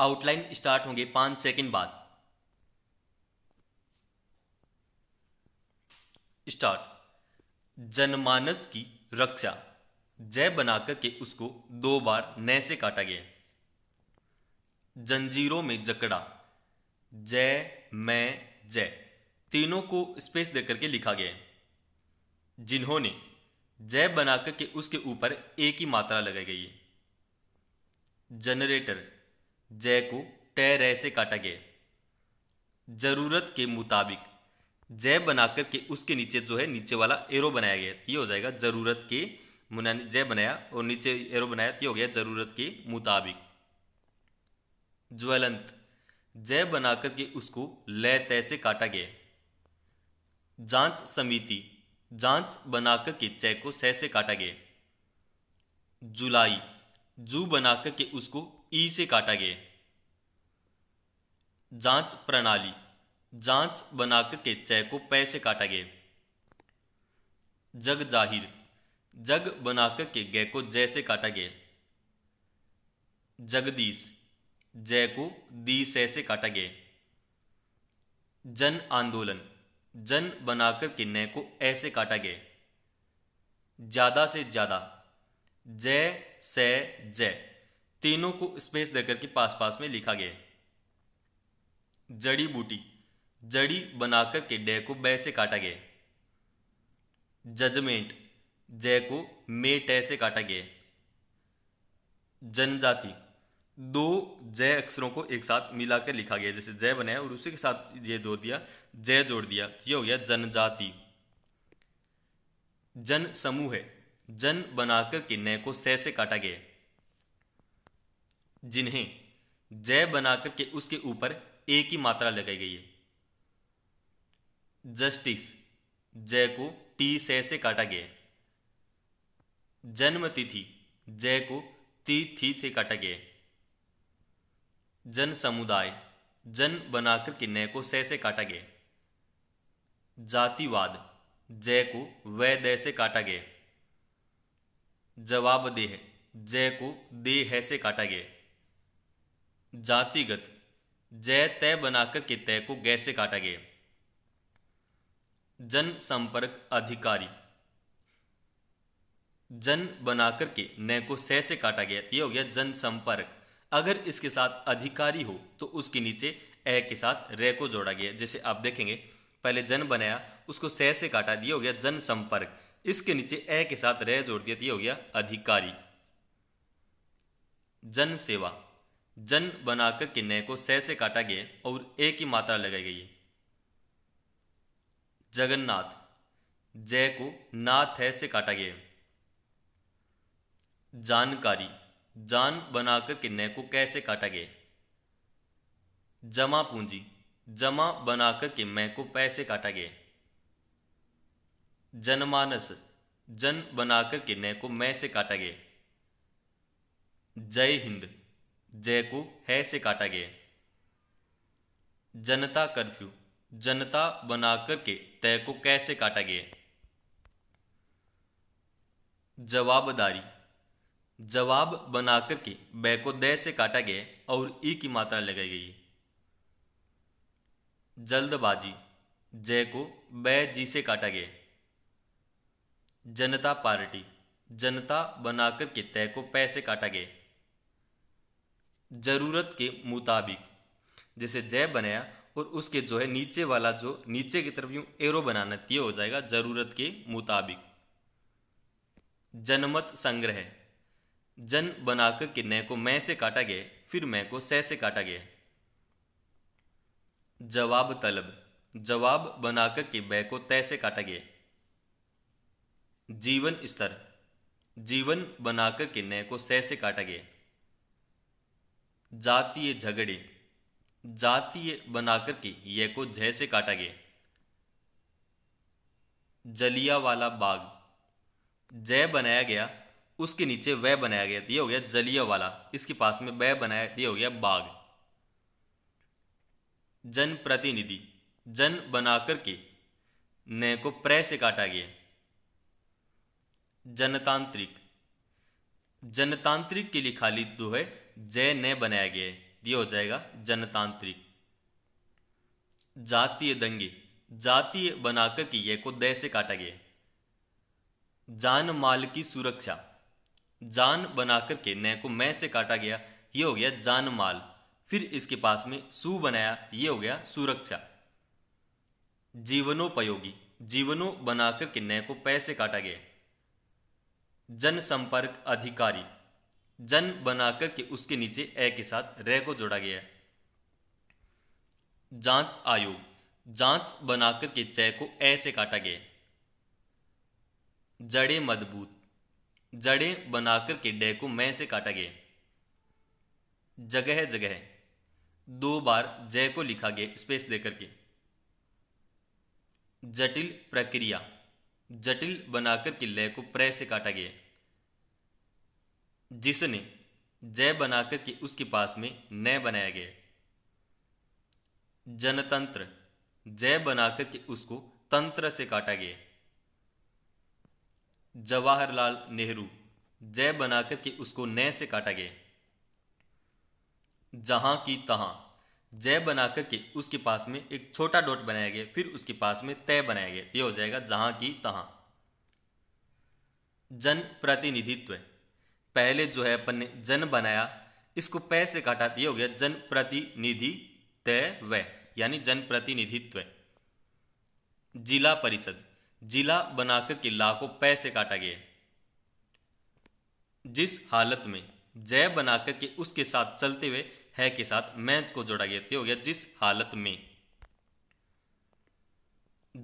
outline start होंगे पांच second बाद स्टार्ट जनमानस की रक्षा जय बनाकर के उसको दो बार नए से काटा गया जंजीरों में जकड़ा जय मैं जय तीनों को स्पेस देकर के लिखा गया जिन्होंने जय बनाकर के उसके ऊपर एक ही मात्रा लगाई गई है जनरेटर जय को टैरे से काटा गया ज़रूरत के मुताबिक जय बनाकर के उसके नीचे जो है नीचे वाला एरो बनाया गया ये हो जाएगा ज़रूरत के जय बनाया और नीचे एरो बनाया ये हो गया ज़रूरत के मुताबिक ज्वलंत जय बनाकर के उसको लय तय से काटा गया जांच समिति जांच बनाकर के चय को सह से काटा गया जुलाई जू बनाकर के उसको ई से काटा गया जांच प्रणाली जांच बनाकर के चय को पै से काटा गया जग जाहिर जग बनाकर के गय को जय से काटा गया जगदीश जय को दी सै से काटा गया जन आंदोलन जन बनाकर के नय को ऐसे काटा गया ज़्यादा से ज़्यादा जय से जय तीनों को स्पेस देकर के पास पास में लिखा गया जड़ी बूटी जड़ी बनाकर के डे को बै से काटा गया जजमेंट जय को मे टय से काटा गया जनजाति दो जय अक्षरों को एक साथ मिलाकर लिखा गया जैसे जय बनाया और उसी के साथ ये जोड़ दिया जय जोड़ दिया ये हो गया जनजाति जन समूह है जन बनाकर के नय को सह से काटा गया जिन्हें जय बनाकर के उसके ऊपर ए की मात्रा लगाई गई है जस्टिस जय को टी से से काटा गया जन्म तिथि जय को ती थी से काटा गया जन समुदाय जन बनाकर के नय को से से काटा गया जातिवाद जय को वै दय से काटा गया जवाब देह जय को दे है से काटा गया जातिगत जय तय बनाकर के तय को गैसे काटा गया जनसंपर्क अधिकारी जन बनाकर के न को सह से काटा गया यह हो गया जनसंपर्क अगर इसके साथ अधिकारी हो तो उसके नीचे ए के साथ रे को जोड़ा गया जैसे आप देखेंगे पहले जन बनाया उसको सह से काटा दिया हो गया जनसंपर्क इसके नीचे ए के साथ रे जोड़ दिया तो हो गया अधिकारी जन सेवा जन बनाकर नय को सह से काटा गया और ए की मात्रा लगाई गई जगन्नाथ जय को नाथ है से काटा गया जानकारी जान बनाकर नय को कैसे काटा गया जमा पूंजी जमा बनाकर मैं को पैसे काटा गया जनमानस जन बनाकर किन्नय को मैं से काटा गया जय हिंद जय को है से काटा गया जनता कर्फ्यू जनता बनाकर के तय को कैसे काटा गया जवाबदारी जवाब बनाकर के बै को दय से काटा गया और ई की मात्रा लगाई गई जल्दबाजी जय को बै जी से काटा गया जनता पार्टी जनता बनाकर के तय को पैसे काटा गया ज़रूरत के मुताबिक जैसे जय बनाया और उसके जो है नीचे वाला जो नीचे की तरफ यूं एरो बनाना ये हो जाएगा ज़रूरत के मुताबिक जनमत संग्रह जन बनाकर के नय को मैं से काटा गया फिर मैं को सह से काटा गया जवाब तलब जवाब बनाकर के बै को तय से काटा गया जीवन स्तर जीवन बनाकर के नय को सह से काटा गया जातीय झगड़े जातीय बनाकर के यह को जय से काटा गया जलिया वाला बाग जय बनाया गया उसके नीचे वह बनाया गया यह हो गया जलिया वाला इसके पास में वह बनाया यह हो गया बाग प्रतिनिधि जन बनाकर के नय को प्रे से काटा गया जनतांत्रिक जनतांत्रिक के लिए खाली दो तो है जय न बनाया गया है यह हो जाएगा जनतांत्रिक जातीय दंगे जातीय बनाकर की यह को दय से काटा गया जान माल की सुरक्षा जान बनाकर के न को मैं से काटा गया यह हो गया जान माल फिर इसके पास में सु बनाया यह हो गया सुरक्षा जीवनोपयोगी जीवनों बनाकर के न को पैसे काटा गया जनसंपर्क अधिकारी जन बनाकर के उसके नीचे ए के साथ रे को जोड़ा गया है जांच आयोग जांच बनाकर के चय को ए से काटा गया जड़े मजबूत जड़े बनाकर के डे को मैं से काटा गया जगह जगह दो बार जय को लिखा गया स्पेस देकर के जटिल प्रक्रिया जटिल बनाकर के लय को प्रय से काटा गया जिसने जय बनाकर के उसके पास में न बनाया गया जनतंत्र जय बनाकर के उसको तंत्र से काटा गया जवाहरलाल नेहरू जय बनाकर के उसको न से काटा गया जहां की तहां जय बनाकर के उसके पास में एक छोटा डॉट बनाया गया फिर उसके पास में तय बनाया गया यह हो जाएगा जहां की तहां प्रतिनिधित्व पहले जो है अपन ने जन बनाया इसको पै से काटा ये हो गया जन प्रतिनिधि तय यानी जन प्रतिनिधित्व जिला परिषद जिला बनाकर के ला को पै से काटा गया जिस हालत में जय बनाकर के उसके साथ चलते हुए है के साथ मैं को जोड़ा गया हो गया जिस हालत में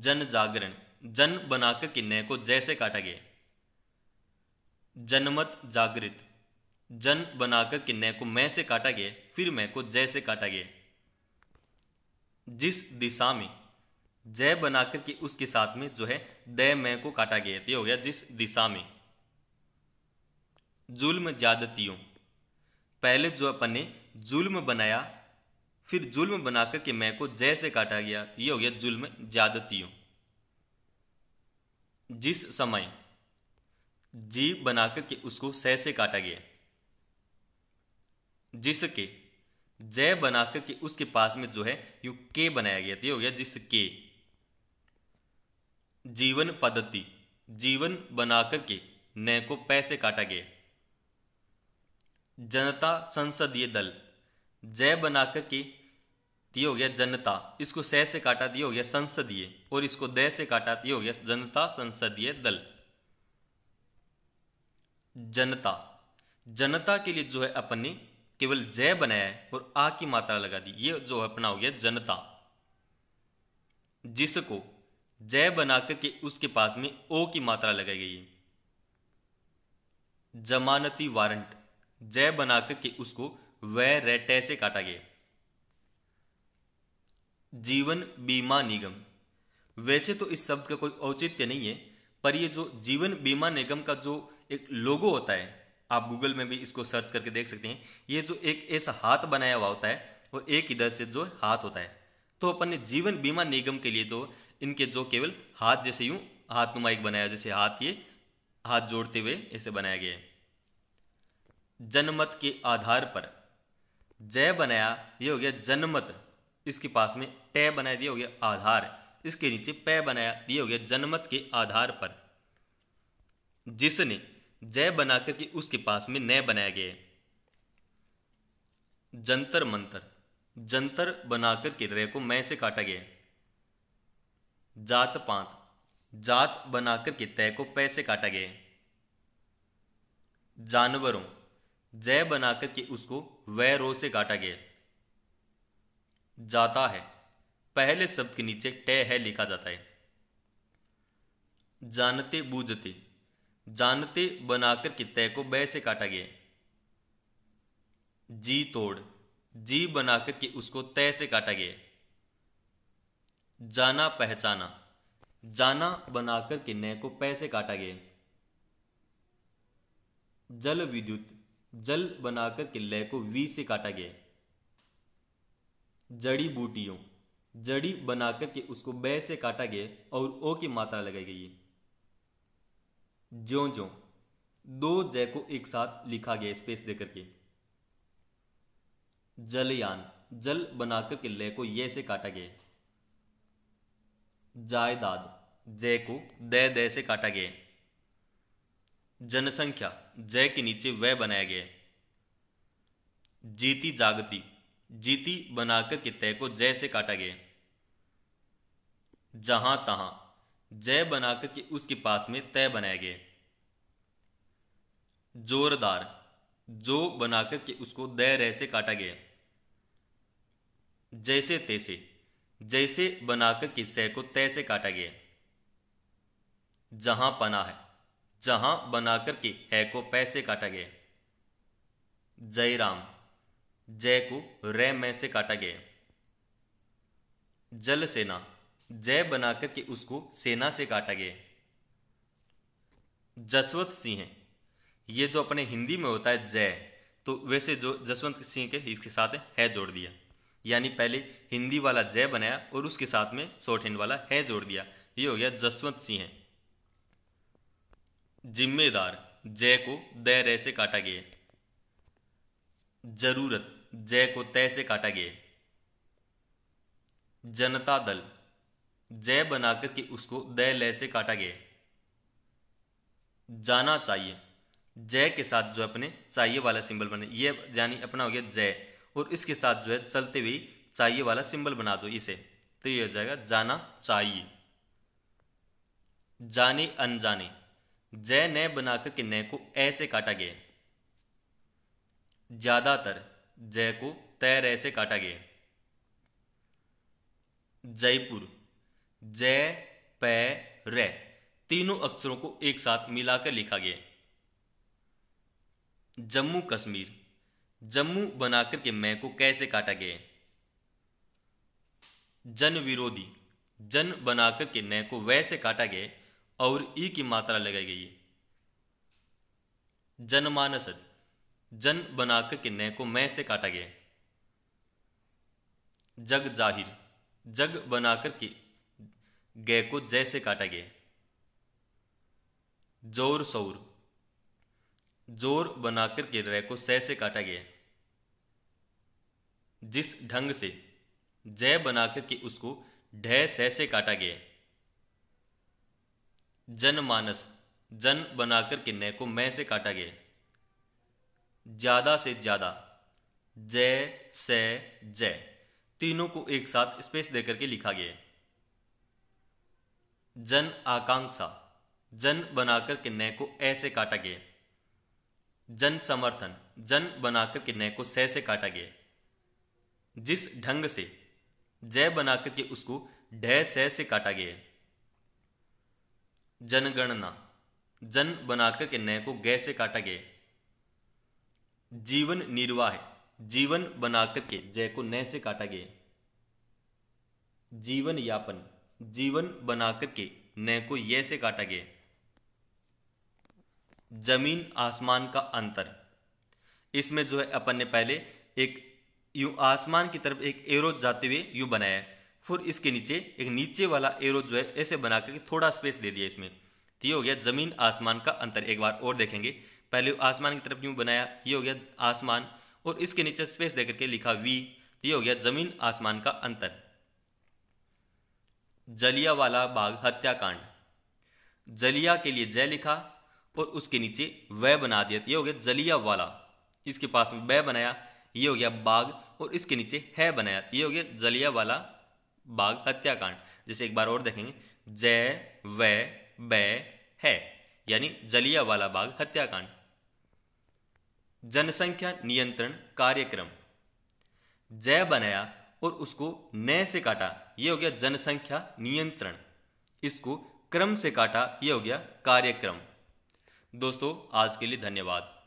जन जागरण जन बनाकर के न को जैसे काटा गया जनमत जागृत जन बनाकर किन्नय को मैं से काटा गया फिर मैं को जय से काटा गया जिस दिशा में जय बनाकर के उसके साथ में जो है दय मैं को काटा गया ये हो गया जिस दिशा में जुल्म ज्यादतियों पहले जो अपन ने जुल्म बनाया फिर जुल्म बनाकर के मैं को जय से काटा गया ये हो गया जुल्म ज्यादतियों जिस समय जीव बनाकर के उसको सह से काटा गया जिसके जय बनाकर के उसके पास में जो है यू के बनाया गया ये हो गया जिसके जीवन पद्धति जीवन बनाकर के न को पैसे काटा गया जनता संसदीय दल जय बनाकर के दिए हो गया जनता इसको सह से काटा दिए हो गया संसदीय और इसको दय से काटा दिए हो गया जनता संसदीय दल जनता जनता के लिए जो है अपन ने केवल जय बनाया है और आ की मात्रा लगा दी ये जो है अपना हो गया जनता जिसको जय बनाकर के उसके पास में ओ की मात्रा लगाई गई है जमानती वारंट जय बनाकर के उसको वह रेटे से काटा गया जीवन बीमा निगम वैसे तो इस शब्द का कोई औचित्य नहीं है पर यह जो जीवन बीमा निगम का जो एक लोगो होता है आप गूगल में भी इसको सर्च करके देख सकते हैं ये जो एक ऐसा हाथ बनाया हुआ होता है और एक इधर से जो हाथ होता है तो अपन ने जीवन बीमा निगम के लिए तो इनके जो केवल हाथ जैसे यूं हाथ नुमा एक बनाया जैसे हाथ ये हाथ जोड़ते हुए ऐसे बनाया गया है जनमत के आधार पर जय बनाया ये हो गया जनमत इसके पास में टय बनाया दिया हो गया आधार इसके नीचे पै बनाया दिया हो गया जनमत के आधार पर जिसने जय बनाकर के उसके पास में नए बनाया गया जंतर मंतर जंतर बनाकर के रे को मैं से काटा गया जात पात जात बनाकर के तय को पै से काटा गया जानवरों जय बनाकर के उसको वह रो से काटा गया जाता है पहले शब्द के नीचे टय है लिखा जाता है जानते बूझते जानते बनाकर तय को बै से काटा गया जी तोड़ जी बनाकर के उसको तय से काटा गया जाना पहचाना जाना बनाकर के नय को पै से काटा गया जल विद्युत जल बनाकर के लय को वी से काटा गया जड़ी बूटियों जड़ी बनाकर के उसको बै से काटा गया और ओ की मात्रा लगाई गई है ज्यो ज्यो दो जय को एक साथ लिखा गया स्पेस देकर के जलयान जल बनाकर के लय को ये से काटा गया जायदाद जय को दय दय से काटा गया जनसंख्या जय के नीचे वह बनाया गया जीती जागती जीती बनाकर के तय को जय से काटा गया जहां तहां जय बनाकर के उसके पास में तय बनाए गए जोरदार जो बनाकर के उसको दय रह से काटा गया जैसे तैसे जैसे बनाकर के सह को तय से काटा गया जहां पना है जहां बनाकर के है को पैसे काटा गया जय राम जय को रे में से काटा गया जल सेना जय बनाकर के उसको सेना से काटा गया जसवंत सिंह ये जो अपने हिंदी में होता है जय तो वैसे जो जसवंत सिंह के इसके साथ है जोड़ दिया यानी पहले हिंदी वाला जय बनाया और उसके साथ में शॉर्ट हैंड वाला है जोड़ दिया ये हो गया जसवंत सिंह जिम्मेदार जय को दय रह से काटा गया जरूरत जय को तय से काटा गया जनता दल जय बनाकर के उसको दय लय से काटा गया जाना चाहिए जय के साथ जो अपने चाहिए वाला सिंबल बने ये यानी अपना हो गया जय और इसके साथ जो है चलते हुए चाहिए वाला सिंबल बना दो इसे तो ये हो जाएगा जाना चाहिए जाने अनजाने जय न बनाकर के न को ऐसे काटा गया ज्यादातर जय को तैर ऐसे काटा गया जयपुर ज प र तीनों अक्षरों को एक साथ मिलाकर लिखा गया जम्मू कश्मीर जम्मू बनाकर के मैं को कैसे काटा गया जन विरोधी जन बनाकर के न को वैसे काटा गया और ई की मात्रा लगाई गई जनमानस जन बनाकर के न को मैं से काटा गया जग जाहिर जग बनाकर के गे को जय से काटा गया जोर सौर जोर बनाकर के रे को सह से काटा गया जिस ढंग से जय बनाकर के उसको ढय सह से काटा गया जनमानस जन बनाकर के न को मैं से काटा गया ज्यादा से ज्यादा जय से जय तीनों को एक साथ स्पेस देकर के लिखा गया जन आकांक्षा जन बनाकर के नय को ऐसे से काटा गया जन समर्थन जन बनाकर के नय को सह से काटा गया जिस ढंग से जय बनाकर के उसको ढय सह से काटा गया जनगणना जन बनाकर के नय को गय से काटा गया जीवन निर्वाह जीवन बनाकर के जय को नय से काटा गया जीवन यापन जीवन बनाकर के न को ये से काटा गया जमीन आसमान का अंतर इसमें जो है अपन ने पहले एक यूं आसमान की तरफ एक एरो जाते हुए यूं बनाया फिर इसके नीचे एक नीचे वाला एरो जो है ऐसे बना करके थोड़ा स्पेस दे दिया इसमें तो ये हो गया जमीन आसमान का अंतर एक बार और देखेंगे पहले आसमान की तरफ यूं बनाया ये हो गया आसमान और इसके नीचे स्पेस दे करके लिखा वी तो ये हो गया जमीन आसमान का अंतर जलियावाला बाग हत्याकांड जलिया के लिए जय लिखा और उसके नीचे वह बना दिया ये हो गया जलिया वाला इसके पास में वह बनाया ये हो गया बाग और इसके नीचे है बनाया ये हो गया जलिया वाला बाग हत्याकांड जैसे एक बार और देखेंगे जय व बै है यानी जलिया वाला बाग हत्याकांड जनसंख्या नियंत्रण कार्यक्रम जय बनाया और उसको न से काटा ये हो गया जनसंख्या नियंत्रण इसको क्रम से काटा ये हो गया कार्यक्रम दोस्तों आज के लिए धन्यवाद